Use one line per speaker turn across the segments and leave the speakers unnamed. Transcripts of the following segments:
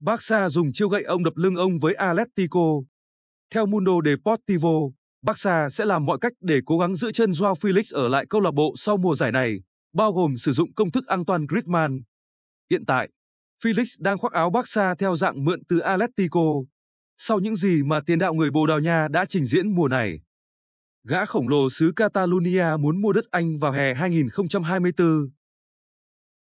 Barca dùng chiêu gậy ông đập lưng ông với Atletico. Theo Mundo Deportivo, Barca sẽ làm mọi cách để cố gắng giữ chân Joao Felix ở lại câu lạc bộ sau mùa giải này, bao gồm sử dụng công thức toàn Griezmann. Hiện tại, Felix đang khoác áo Barca theo dạng mượn từ Atletico. Sau những gì mà tiền đạo người Bồ Đào Nha đã trình diễn mùa này, gã khổng lồ xứ Catalonia muốn mua đất Anh vào hè 2024.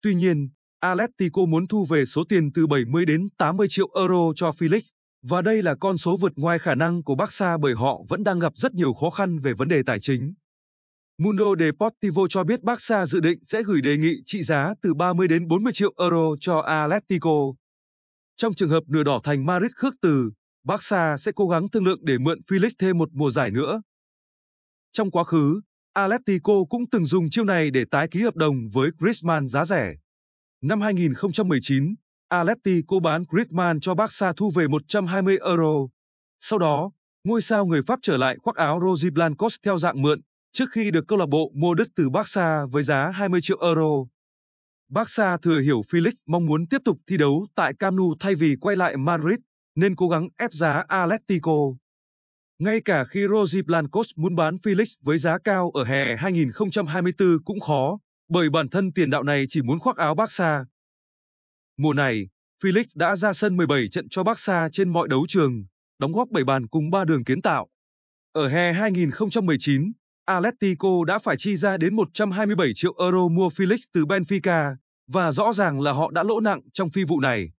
Tuy nhiên, Atletico muốn thu về số tiền từ 70 đến 80 triệu euro cho Felix, và đây là con số vượt ngoài khả năng của Barca bởi họ vẫn đang gặp rất nhiều khó khăn về vấn đề tài chính. Mundo Deportivo cho biết Barca dự định sẽ gửi đề nghị trị giá từ 30 đến 40 triệu euro cho Atletico. Trong trường hợp nửa đỏ thành Madrid khước từ, Barca sẽ cố gắng thương lượng để mượn Felix thêm một mùa giải nữa. Trong quá khứ, Atletico cũng từng dùng chiêu này để tái ký hợp đồng với Griezmann giá rẻ. Năm 2019, Atletico bán Griezmann cho Barca thu về 120 euro. Sau đó, ngôi sao người Pháp trở lại khoác áo Rosy Blancos theo dạng mượn trước khi được câu lạc bộ mua đứt từ Barca với giá 20 triệu euro. Barca thừa hiểu Felix mong muốn tiếp tục thi đấu tại Camp Nou thay vì quay lại Madrid nên cố gắng ép giá Atletico. Ngay cả khi Rosy Blancos muốn bán Felix với giá cao ở hè 2024 cũng khó, bởi bản thân tiền đạo này chỉ muốn khoác áo Barca. Mùa này, Felix đã ra sân 17 trận cho Barca trên mọi đấu trường, đóng góp 7 bàn cùng 3 đường kiến tạo. Ở hè 2019, Atletico đã phải chi ra đến 127 triệu euro mua Felix từ Benfica và rõ ràng là họ đã lỗ nặng trong phi vụ này.